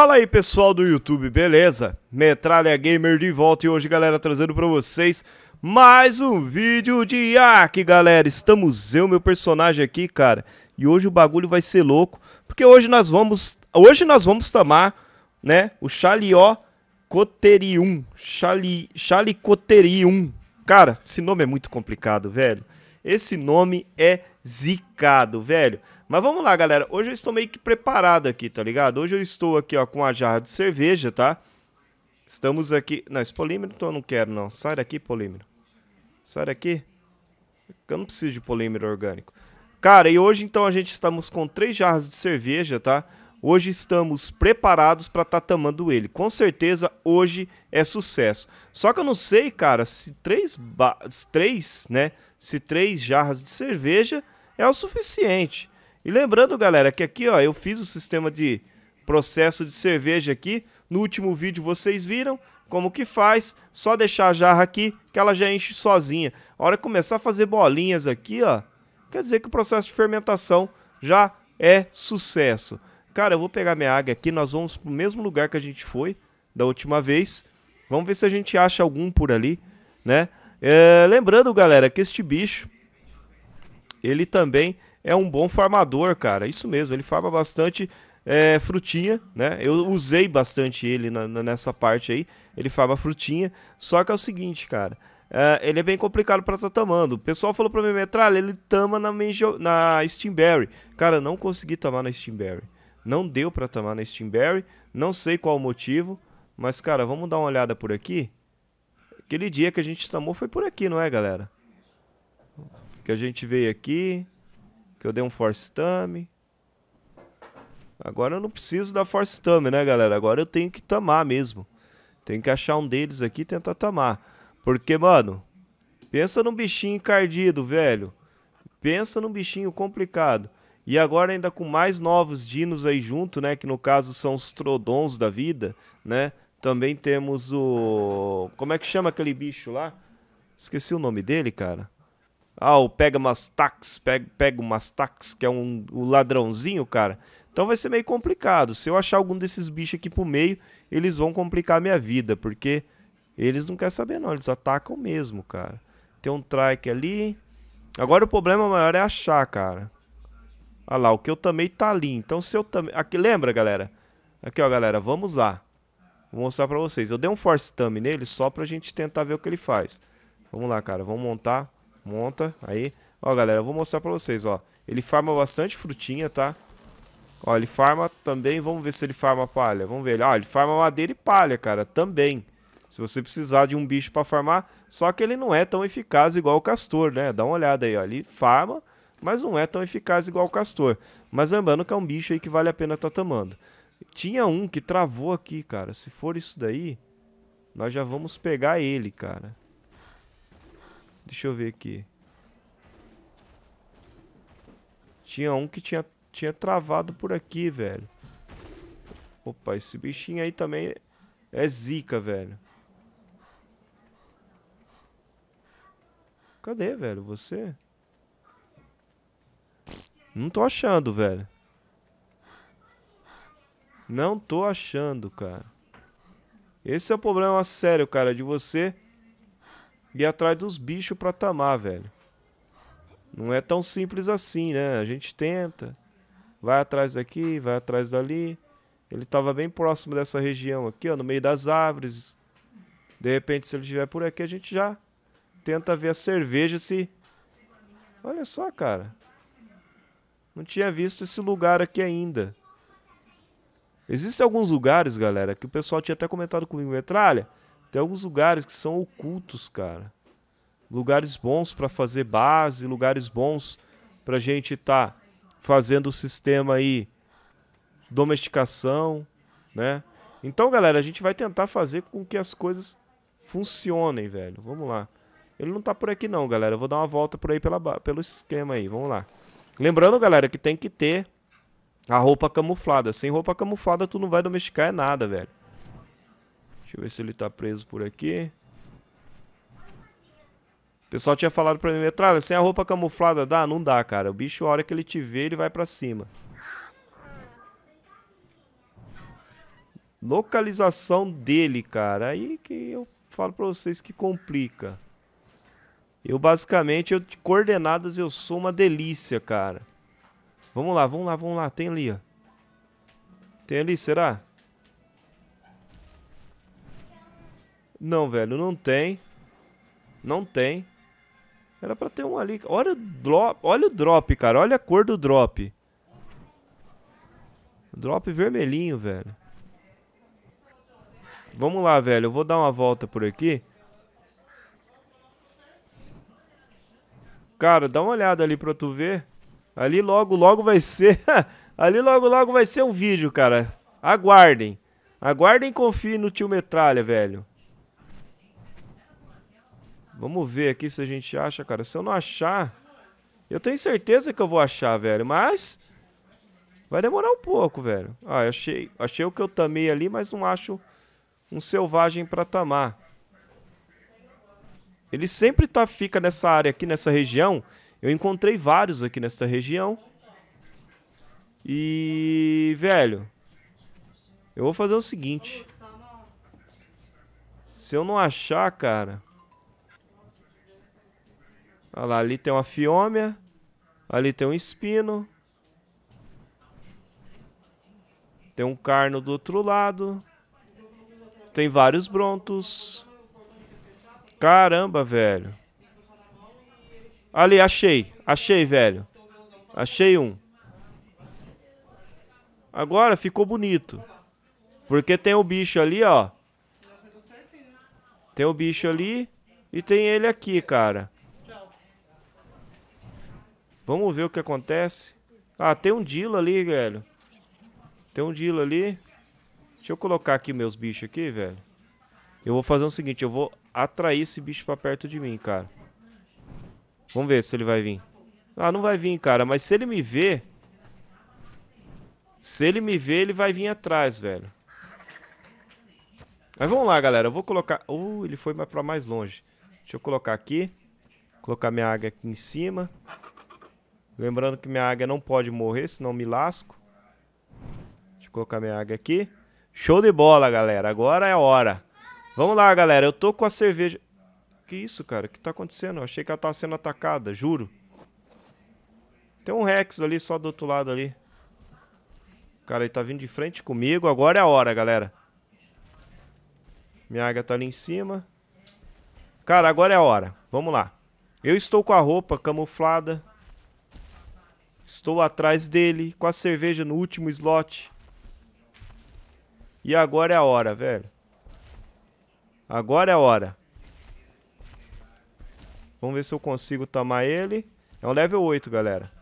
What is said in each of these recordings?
Fala aí pessoal do YouTube, beleza? Metralha Gamer de volta e hoje galera trazendo pra vocês mais um vídeo de Ark galera Estamos eu, meu personagem aqui cara E hoje o bagulho vai ser louco Porque hoje nós vamos, hoje nós vamos tamar né, o Chalió Coterium Chali, Chalicoterium Cara, esse nome é muito complicado velho Esse nome é zicado velho mas vamos lá, galera. Hoje eu estou meio que preparado aqui, tá ligado? Hoje eu estou aqui, ó, com a jarra de cerveja, tá? Estamos aqui... Não, esse polímero eu não quero, não. Sai daqui, polímero. Sai daqui. Eu não preciso de polímero orgânico. Cara, e hoje, então, a gente estamos com três jarras de cerveja, tá? Hoje estamos preparados para estar tá tamando ele. Com certeza, hoje é sucesso. Só que eu não sei, cara, se três, ba... três, né? Se três jarras de cerveja é o suficiente. E lembrando, galera, que aqui ó, eu fiz o sistema de processo de cerveja aqui. No último vídeo vocês viram como que faz. Só deixar a jarra aqui que ela já enche sozinha. A hora que começar a fazer bolinhas aqui, ó, quer dizer que o processo de fermentação já é sucesso. Cara, eu vou pegar minha água aqui, nós vamos pro mesmo lugar que a gente foi da última vez. Vamos ver se a gente acha algum por ali, né? É, lembrando, galera, que este bicho, ele também é um bom farmador, cara. Isso mesmo, ele farma bastante é, frutinha, né? Eu usei bastante ele na, na, nessa parte aí. Ele farma frutinha. Só que é o seguinte, cara. É, ele é bem complicado para estar tá tamando. O pessoal falou pra mim, metralha, ele tama na, na Steamberry. Cara, não consegui tamar na Steamberry. Não deu para tamar na Steamberry. Não sei qual o motivo. Mas, cara, vamos dar uma olhada por aqui. Aquele dia que a gente tamou foi por aqui, não é, galera? Que a gente veio aqui. Que eu dei um force tame. Agora eu não preciso da force tame, né, galera? Agora eu tenho que tamar mesmo. Tenho que achar um deles aqui e tentar tamar. Porque, mano, pensa num bichinho encardido, velho. Pensa num bichinho complicado. E agora ainda com mais novos dinos aí junto, né? Que no caso são os trodons da vida, né? Também temos o... Como é que chama aquele bicho lá? Esqueci o nome dele, cara. Ah, o pega Mastax, pega, pega o Mastax, que é um, ladrãozinho, cara. Então vai ser meio complicado. Se eu achar algum desses bichos aqui pro meio, eles vão complicar a minha vida, porque eles não querem saber não, eles atacam mesmo, cara. Tem um trike ali. Agora o problema maior é achar, cara. ah lá, o que eu também tá ali. Então se eu também... Aqui, lembra, galera? Aqui, ó, galera, vamos lá. Vou mostrar pra vocês. Eu dei um force thumb nele só pra gente tentar ver o que ele faz. Vamos lá, cara, vamos montar. Monta aí. Ó, galera, eu vou mostrar pra vocês, ó. Ele farma bastante frutinha, tá? Ó, ele farma também, vamos ver se ele farma palha. Vamos ver, ó, ele farma madeira e palha, cara, também. Se você precisar de um bicho pra farmar, só que ele não é tão eficaz igual o castor, né? Dá uma olhada aí, ó, ele farma, mas não é tão eficaz igual o castor. Mas lembrando que é um bicho aí que vale a pena tá tomando. Tinha um que travou aqui, cara. Se for isso daí, nós já vamos pegar ele, cara. Deixa eu ver aqui. Tinha um que tinha, tinha travado por aqui, velho. Opa, esse bichinho aí também é zica, velho. Cadê, velho? Você? Não tô achando, velho. Não tô achando, cara. Esse é o problema sério, cara, de você ir atrás dos bichos pra tamar, velho. Não é tão simples assim, né? A gente tenta. Vai atrás daqui, vai atrás dali. Ele tava bem próximo dessa região aqui, ó, no meio das árvores. De repente, se ele estiver por aqui, a gente já tenta ver a cerveja se... Olha só, cara. Não tinha visto esse lugar aqui ainda. Existem alguns lugares, galera, que o pessoal tinha até comentado comigo, metralha. Tem alguns lugares que são ocultos, cara. Lugares bons para fazer base, lugares bons para gente estar tá fazendo o sistema aí domesticação, né? Então, galera, a gente vai tentar fazer com que as coisas funcionem, velho. Vamos lá. Ele não tá por aqui não, galera. Eu vou dar uma volta por aí pela, pelo esquema aí. Vamos lá. Lembrando, galera, que tem que ter a roupa camuflada. Sem roupa camuflada, tu não vai domesticar é nada, velho. Deixa eu ver se ele tá preso por aqui. O pessoal tinha falado pra mim, metralha, sem a roupa camuflada dá? Não dá, cara. O bicho, a hora que ele te vê, ele vai pra cima. Localização dele, cara. Aí que eu falo pra vocês que complica. Eu, basicamente, eu, de coordenadas, eu sou uma delícia, cara. Vamos lá, vamos lá, vamos lá. Tem ali, ó. Tem ali, será? Não, velho, não tem. Não tem. Era pra ter um ali. Olha o drop, olha o drop cara. Olha a cor do drop. Drop vermelhinho, velho. Vamos lá, velho. Eu vou dar uma volta por aqui. Cara, dá uma olhada ali pra tu ver. Ali logo, logo vai ser... ali logo, logo vai ser um vídeo, cara. Aguardem. Aguardem e confiem no tio Metralha, velho. Vamos ver aqui se a gente acha, cara. Se eu não achar, eu tenho certeza que eu vou achar, velho, mas vai demorar um pouco, velho. Ah, eu achei, achei o que eu tamei ali, mas não acho um selvagem para tamar. Ele sempre tá, fica nessa área aqui, nessa região. Eu encontrei vários aqui nessa região. E, velho, eu vou fazer o seguinte. Se eu não achar, cara, Olha lá, ali tem uma fiômia. Ali tem um espino. Tem um carno do outro lado. Tem vários brontos. Caramba, velho. Ali, achei. Achei, velho. Achei um. Agora ficou bonito. Porque tem o bicho ali, ó. Tem o bicho ali e tem ele aqui, cara. Vamos ver o que acontece. Ah, tem um Dilo ali, velho. Tem um Dilo ali. Deixa eu colocar aqui meus bichos aqui, velho. Eu vou fazer o seguinte, eu vou atrair esse bicho pra perto de mim, cara. Vamos ver se ele vai vir. Ah, não vai vir, cara. Mas se ele me ver... Se ele me ver, ele vai vir atrás, velho. Mas vamos lá, galera. Eu vou colocar... Uh, ele foi pra mais longe. Deixa eu colocar aqui. Colocar minha águia aqui em cima. Lembrando que minha águia não pode morrer, senão me lasco. Deixa eu colocar minha águia aqui. Show de bola, galera. Agora é a hora. Vamos lá, galera. Eu tô com a cerveja... Que isso, cara? O que tá acontecendo? Eu achei que ela tava sendo atacada, juro. Tem um Rex ali, só do outro lado ali. Cara, ele tá vindo de frente comigo. Agora é a hora, galera. Minha águia tá ali em cima. Cara, agora é a hora. Vamos lá. Eu estou com a roupa camuflada. Estou atrás dele, com a cerveja no último slot. E agora é a hora, velho. Agora é a hora. Vamos ver se eu consigo tomar ele. É um level 8, galera.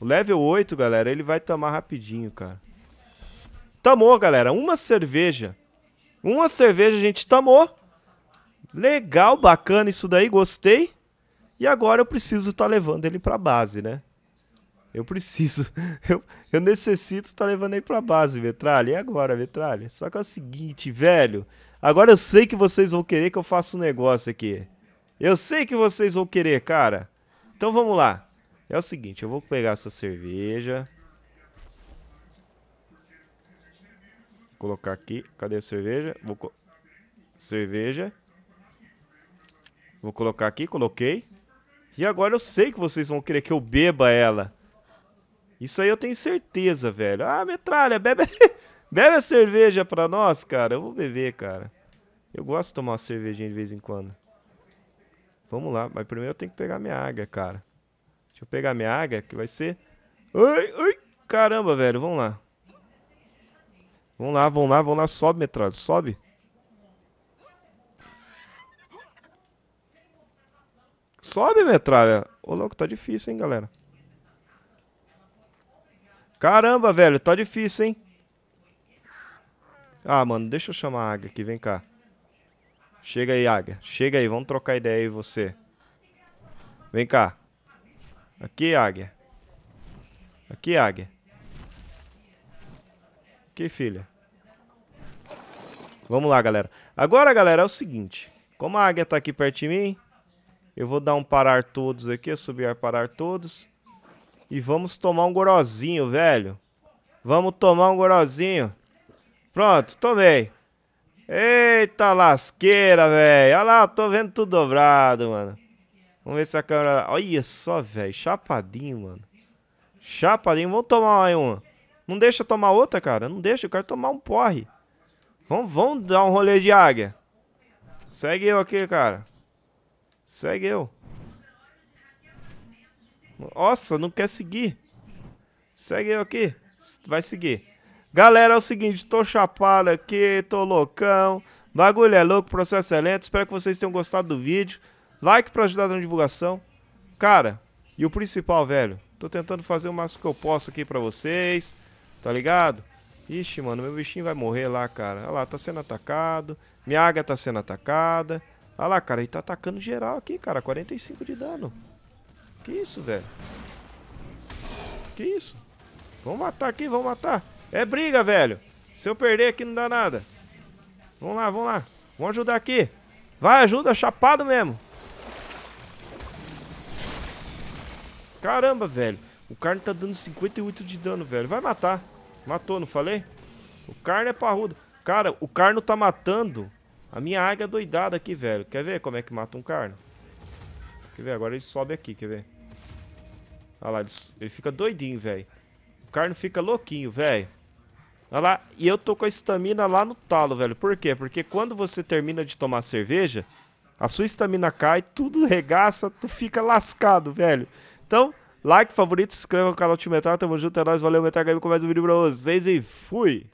O level 8, galera, ele vai tomar rapidinho, cara. Tamou, galera. Uma cerveja. Uma cerveja a gente tamou. Legal, bacana isso daí, gostei. E agora eu preciso estar tá levando ele pra base, né? Eu preciso. Eu, eu necessito estar tá levando aí pra base, Metralha. E agora, Metralha? Só que é o seguinte, velho. Agora eu sei que vocês vão querer que eu faça um negócio aqui. Eu sei que vocês vão querer, cara. Então vamos lá. É o seguinte, eu vou pegar essa cerveja. Colocar aqui. Cadê a cerveja? Vou co cerveja. Vou colocar aqui, coloquei. E agora eu sei que vocês vão querer que eu beba ela. Isso aí eu tenho certeza, velho. Ah, metralha, bebe, bebe a cerveja pra nós, cara. Eu vou beber, cara. Eu gosto de tomar uma cervejinha de vez em quando. Vamos lá, mas primeiro eu tenho que pegar minha águia, cara. Deixa eu pegar minha águia, que vai ser... Ai, ai, caramba, velho, vamos lá. Vamos lá, vamos lá, vamos lá. Sobe, metralha, sobe. Sobe, metralha. Ô, louco, tá difícil, hein, galera. Caramba, velho, tá difícil, hein? Ah, mano, deixa eu chamar a Águia aqui, vem cá. Chega aí, Águia. Chega aí, vamos trocar ideia aí, você. Vem cá. Aqui, Águia. Aqui, Águia. Aqui, filha. Vamos lá, galera. Agora, galera, é o seguinte. Como a Águia tá aqui perto de mim, eu vou dar um parar todos aqui, subir parar todos. E vamos tomar um gorozinho, velho. Vamos tomar um gorozinho. Pronto, tomei. Eita lasqueira, velho. Olha lá, tô vendo tudo dobrado, mano. Vamos ver se a câmera... Olha só, velho. Chapadinho, mano. Chapadinho. Vamos tomar aí uma. Não deixa tomar outra, cara. Não deixa. Eu quero tomar um porre. Vamos, vamos dar um rolê de águia. Segue eu aqui, cara. Segue eu. Nossa, não quer seguir. Segue eu aqui. Vai seguir. Galera, é o seguinte, tô chapado aqui, tô loucão. Bagulho é louco, processo é lento. Espero que vocês tenham gostado do vídeo. Like pra ajudar na divulgação. Cara, e o principal, velho, tô tentando fazer o máximo que eu posso aqui pra vocês. Tá ligado? Ixi, mano, meu bichinho vai morrer lá, cara. Olha lá, tá sendo atacado. Minha águia tá sendo atacada. Olha lá, cara, ele tá atacando geral aqui, cara. 45 de dano. Que isso, velho? Que isso? Vamos matar aqui, vamos matar. É briga, velho. Se eu perder aqui não dá nada. Vamos lá, vamos lá. Vamos ajudar aqui. Vai, ajuda, chapado mesmo. Caramba, velho. O carne tá dando 58 de dano, velho. Vai matar. Matou, não falei? O carne é parrudo. Cara, o carno tá matando a minha águia doidada aqui, velho. Quer ver como é que mata um carno? Quer ver? Agora ele sobe aqui, quer ver? Olha lá, ele, fica doidinho, velho. O Carno fica louquinho, velho. Olha lá, e eu tô com a estamina lá no talo, velho. Por quê? Porque quando você termina de tomar cerveja, a sua estamina cai, tudo regaça, tu fica lascado, velho. Então, like, favorito, se inscreva no canal Tio Metal, tamo junto, é nóis, valeu, Metal Game com mais um vídeo pra vocês e fui!